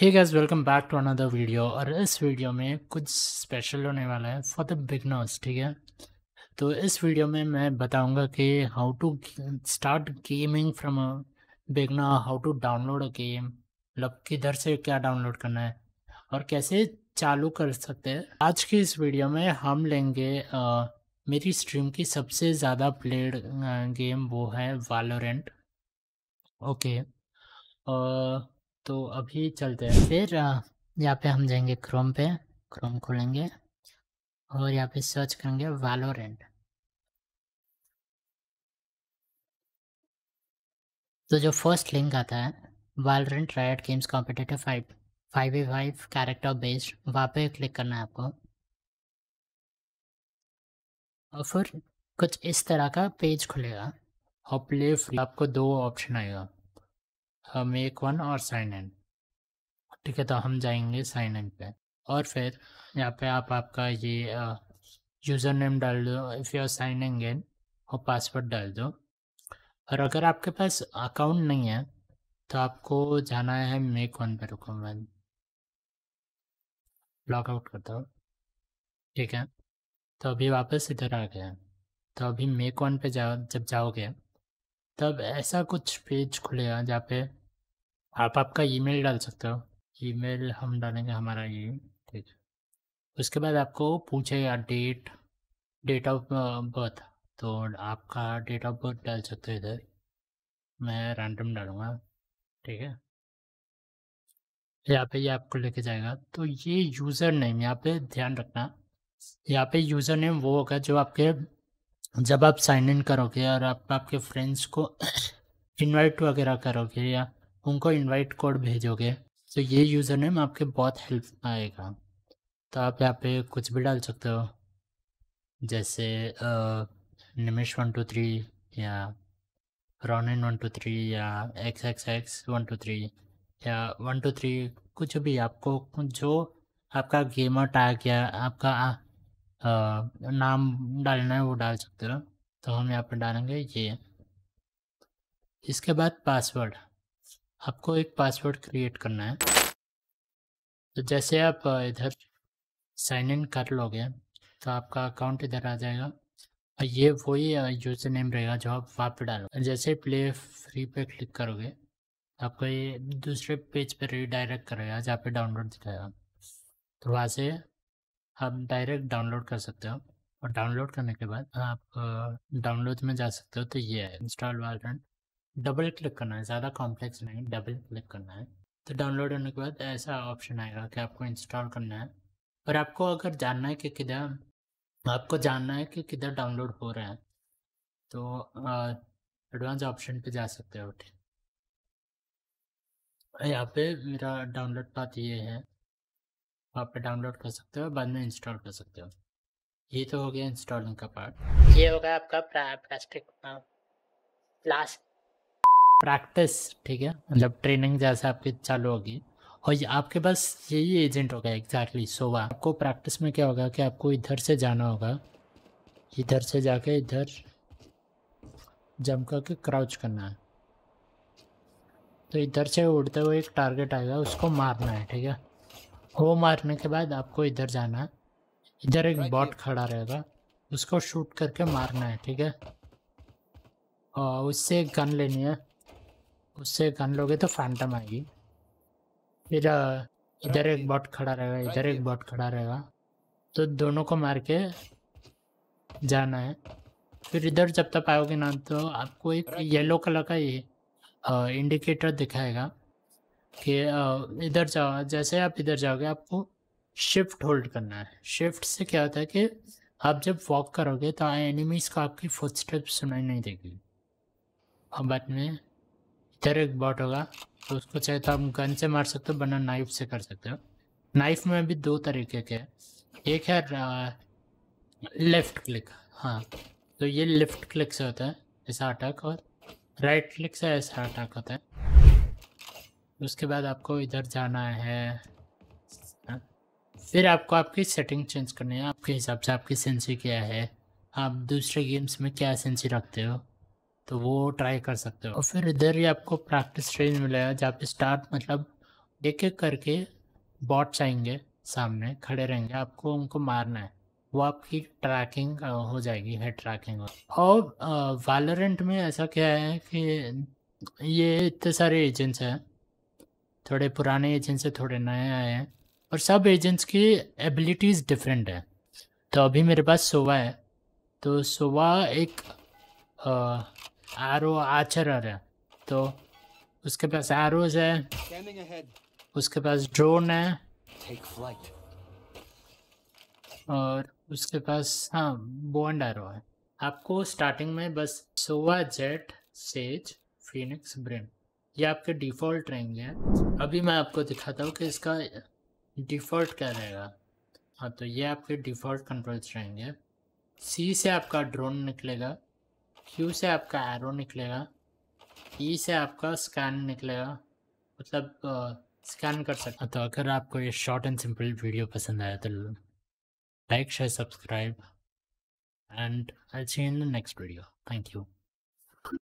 Hey guys welcome back to another video और इस video में कुछ स्पेशल होने वाला है फॉर द बिगनर्स ठीक है तो इस वीडियो में मैं बताऊंगा कि how to start gaming from a beginner how to download a game मतलब किधर से क्या डाउनलोड करना है और कैसे चालू कर सकते हैं आज की इस वीडियो में हम लेंगे आ, मेरी स्ट्रीम की सबसे ज़्यादा प्लेड गेम वो है वालोरेंट ओके आ, तो अभी चलते हैं फिर यहाँ पे हम जाएंगे क्रोम पे क्रोम खोलेंगे और यहाँ पे सर्च करेंगे वैलोरेंट तो जो फर्स्ट लिंक आता है Valorant Riot games competitive fight five a five character based वहाँ पे क्लिक करना है आपको और फिर कुछ इस तरह का पेज खुलेगा और प्ले फ्री आपको दो ऑप्शन आएगा मेक वन और साइन इन ठीक है तो हम जाएंगे साइन इन पे और फिर यहाँ पे आप आपका ये यूज़र नेम डाल दो if you are signing in और पासवर्ड डाल दो और अगर आपके पास अकाउंट नहीं है तो आपको जाना है मेक वन पे रुको मैं लॉग आउट करता हूँ ठीक है तो अभी वापस इधर आ गया तो अभी मेक वन पे जाओ जब जाओगे तब ऐसा कुछ पेज खुलेगा जहाँ पे आप आपका ईमेल डाल सकते हो ईमेल हम डालेंगे हमारा ये ठीक उसके बाद आपको पूछेगा डेट डेट ऑफ बर्थ तो आपका डेट ऑफ बर्थ डाल सकते हो इधर मैं रैंडम डालूँगा ठीक है यहाँ पे ये आपको लेके जाएगा तो ये यूज़र नेम यहाँ पे ध्यान रखना यहाँ पे यूज़र नेम वो होगा जो आपके जब आप साइन इन करोगे और आप आपके फ्रेंड्स को इनवाइट वगैरह करोगे या उनको इनवाइट कोड भेजोगे तो ये यूज़र नेम आपके बहुत हेल्प आएगा तो आप यहाँ पे कुछ भी डाल सकते हो जैसे निमिश वन टू थ्री या रोनिन वन टू थ्री या X X X one two three या वन टू थ्री कुछ भी आपको जो आपका गेमर टैग या आपका आ, नाम डालना है वो डाल सकते हो तो हम यहाँ पर डालेंगे ये इसके बाद पासवर्ड आपको एक पासवर्ड क्रिएट करना है तो जैसे आप इधर साइन इन कर लोगे तो आपका अकाउंट इधर आ जाएगा और ये वही यूज़र नेम रहेगा जो आप वहाँ पर डालोगे जैसे प्ले फ्री पे क्लिक करोगे आपको ये दूसरे पेज पे रीडायरेक्ट करेगा जहाँ पे डाउनलोड दिखाएगा तो वहाँ से आप डायरेक्ट डाउनलोड कर सकते हो और डाउनलोड करने के बाद आप डाउनलोड में जा सकते हो तो ये है इंस्टॉल वाल डबल क्लिक करना है ज़्यादा कॉम्प्लेक्स नहीं डबल क्लिक करना है तो डाउनलोड होने के बाद ऐसा ऑप्शन आएगा कि आपको इंस्टॉल करना है और आपको अगर जानना है कि किधर आपको जानना है कि किधर डाउनलोड हो रहा है तो एडवांस ऑप्शन पे जा सकते हो ठीक यहाँ पे मेरा डाउनलोड पाथ ये है आप पे डाउनलोड कर सकते हो बाद में इंस्टॉल कर सकते हो ये तो हो गया इंस्टॉलिंग का पार्ट ये होगा आपका प्लास्टिक प्लास्ट प्रैक्टिस ठीक है मतलब ट्रेनिंग जैसे आपकी चालू होगी और आपके पास यही एजेंट होगा एग्जैक्टली exactly, सोवा आपको प्रैक्टिस में क्या होगा कि आपको इधर से जाना होगा इधर से जाके इधर जम करके क्राउच करना है तो इधर से उड़ते हुए एक टारगेट आएगा उसको मारना है ठीक है वो मारने के बाद आपको इधर जाना है इधर एक बॉट खड़ा रहेगा उसको शूट करके मारना है ठीक है और उससे गन लेनी है उससे गन लोगे तो फैंटम आएगी फिर इधर एक बॉट खड़ा रहेगा इधर एक बॉट खड़ा रहेगा तो दोनों को मार के जाना है फिर इधर जब तक आओगे ना तो आपको एक येलो कलर का ये इंडिकेटर दिखाएगा कि इधर जाओ जैसे आप इधर जाओगे आपको शिफ्ट होल्ड करना है शिफ्ट से क्या होता है कि आप जब वॉक करोगे तो एनिमीज को आपकी फुटस्टेप सुनाई नहीं देगी और बाद में इधर एक बॉट होगा तो उसको चाहे तो आप गन से मार सकते हो वरना नाइफ से कर सकते हो नाइफ में भी दो तरीके के एक है लेफ्ट क्लिक हाँ तो ये लेफ्ट क्लिक से होता है ऐसा अटैक और राइट क्लिक से ऐसा अटैक होता है उसके बाद आपको इधर जाना है हाँ। फिर आपको आपकी सेटिंग चेंज करनी है आपके हिसाब से आपकी सेंसी क्या है आप दूसरे गेम्स में क्या सेंसी रखते हो तो वो ट्राई कर सकते हो और फिर इधर ही आपको प्रैक्टिस ट्रेन मिलेगा जहाँ पे स्टार्ट मतलब एक एक करके बॉट्स आएंगे सामने खड़े रहेंगे आपको उनको मारना है वो आपकी ट्रैकिंग हो जाएगी है ट्रैकिंग और वालोरेंट में ऐसा क्या है कि ये इतने सारे एजेंट्स हैं थोड़े पुराने एजेंट्स हैं थोड़े नए आए हैं और सब एजेंट्स की एबिलिटीज़ डिफरेंट हैं तो अभी मेरे पास सोवा है तो सोवा एक आरो आचरर है तो उसके पास एरोज है उसके पास ड्रोन है और उसके पास हाँ बॉन्ड एरो है आपको स्टार्टिंग में बस Sova Jett Sage Phoenix Brim ये आपके डिफ़ॉल्ट रहेंगे अभी मैं आपको दिखाता हूँ कि इसका डिफ़ॉल्ट क्या रहेगा हाँ तो ये आपके डिफ़ॉल्ट कंट्रोल्स रहेंगे सी से आपका ड्रोन निकलेगा क्यू से आपका एरो निकलेगा ई e से आपका स्कैन निकलेगा मतलब स्कैन कर सकते तो अगर आपको ये शॉर्ट एंड सिंपल वीडियो पसंद आया तो like share subscribe and I see in the next video thank you